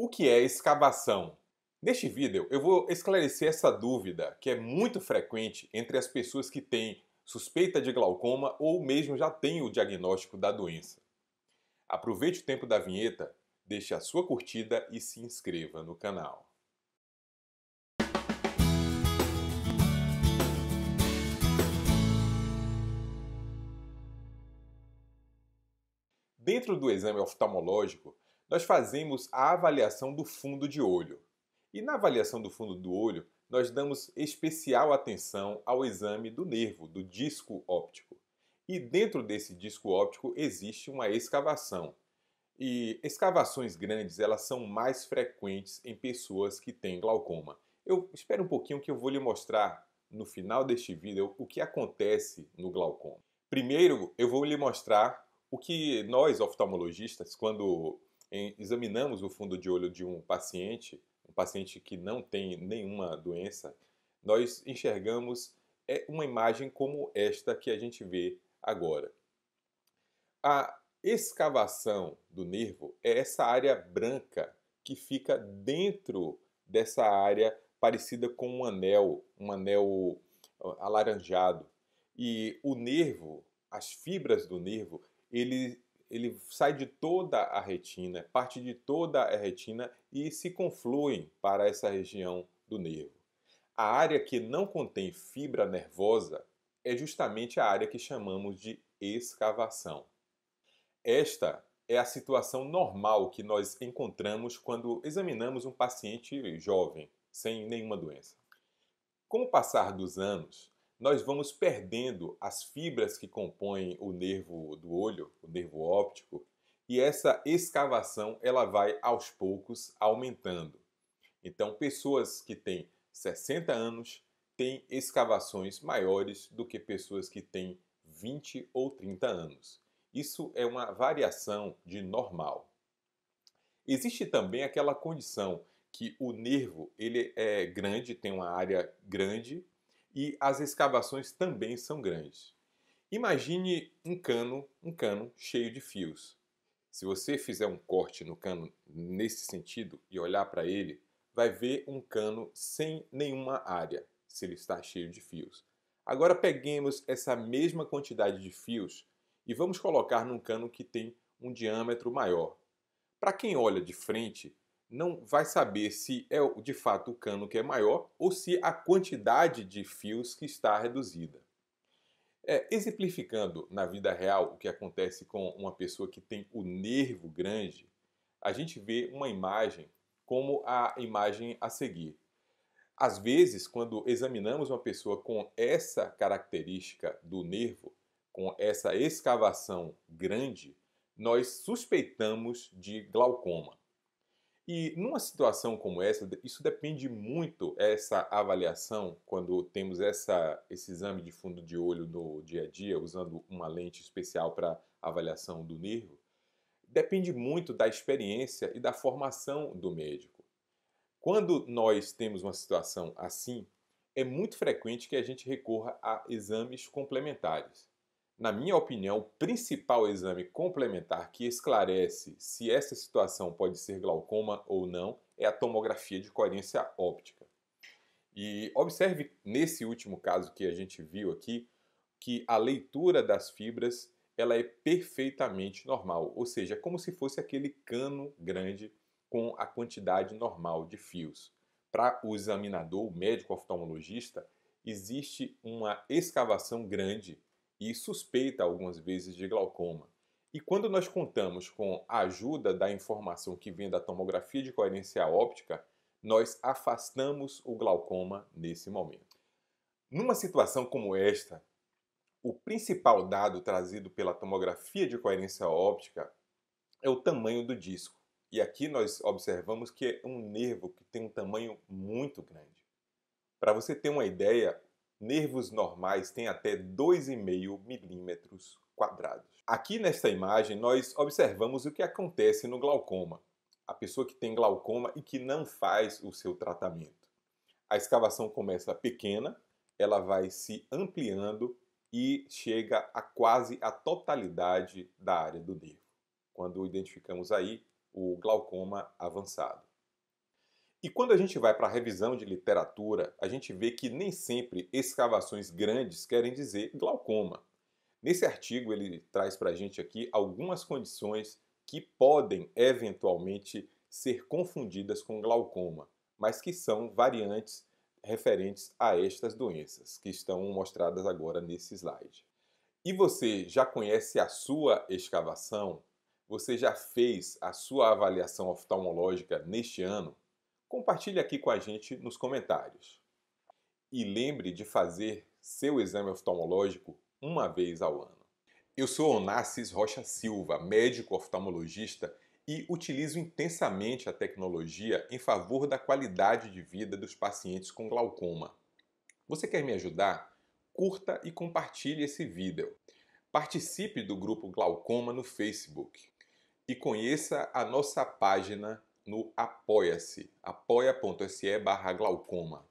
O que é escavação? Neste vídeo eu vou esclarecer essa dúvida que é muito frequente entre as pessoas que têm suspeita de glaucoma ou mesmo já têm o diagnóstico da doença. Aproveite o tempo da vinheta, deixe a sua curtida e se inscreva no canal. Dentro do exame oftalmológico, nós fazemos a avaliação do fundo de olho. E na avaliação do fundo do olho, nós damos especial atenção ao exame do nervo, do disco óptico. E dentro desse disco óptico existe uma escavação. E escavações grandes, elas são mais frequentes em pessoas que têm glaucoma. Eu espero um pouquinho que eu vou lhe mostrar no final deste vídeo o que acontece no glaucoma. Primeiro, eu vou lhe mostrar o que nós oftalmologistas, quando examinamos o fundo de olho de um paciente, um paciente que não tem nenhuma doença, nós enxergamos é, uma imagem como esta que a gente vê agora. A escavação do nervo é essa área branca que fica dentro dessa área parecida com um anel, um anel alaranjado. E o nervo, as fibras do nervo, ele ele sai de toda a retina, parte de toda a retina e se confluem para essa região do nervo. A área que não contém fibra nervosa é justamente a área que chamamos de escavação. Esta é a situação normal que nós encontramos quando examinamos um paciente jovem, sem nenhuma doença. Com o passar dos anos, nós vamos perdendo as fibras que compõem o nervo do olho, o nervo óptico, e essa escavação ela vai aos poucos aumentando. Então, pessoas que têm 60 anos têm escavações maiores do que pessoas que têm 20 ou 30 anos. Isso é uma variação de normal. Existe também aquela condição que o nervo ele é grande, tem uma área grande e as escavações também são grandes. Imagine um cano, um cano cheio de fios. Se você fizer um corte no cano nesse sentido e olhar para ele, vai ver um cano sem nenhuma área, se ele está cheio de fios. Agora peguemos essa mesma quantidade de fios e vamos colocar num cano que tem um diâmetro maior. Para quem olha de frente, não vai saber se é de fato o cano que é maior ou se a quantidade de fios que está reduzida. É, exemplificando na vida real o que acontece com uma pessoa que tem o nervo grande, a gente vê uma imagem como a imagem a seguir. Às vezes, quando examinamos uma pessoa com essa característica do nervo, com essa escavação grande, nós suspeitamos de glaucoma. E numa situação como essa, isso depende muito essa avaliação quando temos essa, esse exame de fundo de olho no dia a dia, usando uma lente especial para avaliação do nervo. Depende muito da experiência e da formação do médico. Quando nós temos uma situação assim, é muito frequente que a gente recorra a exames complementares na minha opinião, o principal exame complementar que esclarece se essa situação pode ser glaucoma ou não é a tomografia de coerência óptica. E observe nesse último caso que a gente viu aqui que a leitura das fibras ela é perfeitamente normal, ou seja, é como se fosse aquele cano grande com a quantidade normal de fios. Para o examinador, o médico oftalmologista, existe uma escavação grande e suspeita algumas vezes de glaucoma. E quando nós contamos com a ajuda da informação que vem da tomografia de coerência óptica, nós afastamos o glaucoma nesse momento. Numa situação como esta, o principal dado trazido pela tomografia de coerência óptica é o tamanho do disco. E aqui nós observamos que é um nervo que tem um tamanho muito grande. Para você ter uma ideia, Nervos normais têm até 2,5 milímetros quadrados. Aqui nesta imagem, nós observamos o que acontece no glaucoma. A pessoa que tem glaucoma e que não faz o seu tratamento. A escavação começa pequena, ela vai se ampliando e chega a quase a totalidade da área do nervo, quando identificamos aí o glaucoma avançado. E quando a gente vai para a revisão de literatura, a gente vê que nem sempre escavações grandes querem dizer glaucoma. Nesse artigo, ele traz para a gente aqui algumas condições que podem eventualmente ser confundidas com glaucoma, mas que são variantes referentes a estas doenças, que estão mostradas agora nesse slide. E você já conhece a sua escavação? Você já fez a sua avaliação oftalmológica neste ano? Compartilhe aqui com a gente nos comentários. E lembre de fazer seu exame oftalmológico uma vez ao ano. Eu sou Onassis Rocha Silva, médico oftalmologista e utilizo intensamente a tecnologia em favor da qualidade de vida dos pacientes com glaucoma. Você quer me ajudar? Curta e compartilhe esse vídeo. Participe do grupo Glaucoma no Facebook e conheça a nossa página no Apoia-se, apoia.se barra glaucoma.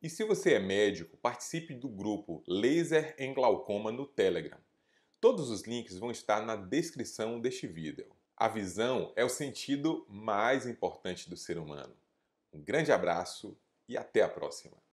E se você é médico, participe do grupo Laser em Glaucoma no Telegram. Todos os links vão estar na descrição deste vídeo. A visão é o sentido mais importante do ser humano. Um grande abraço e até a próxima!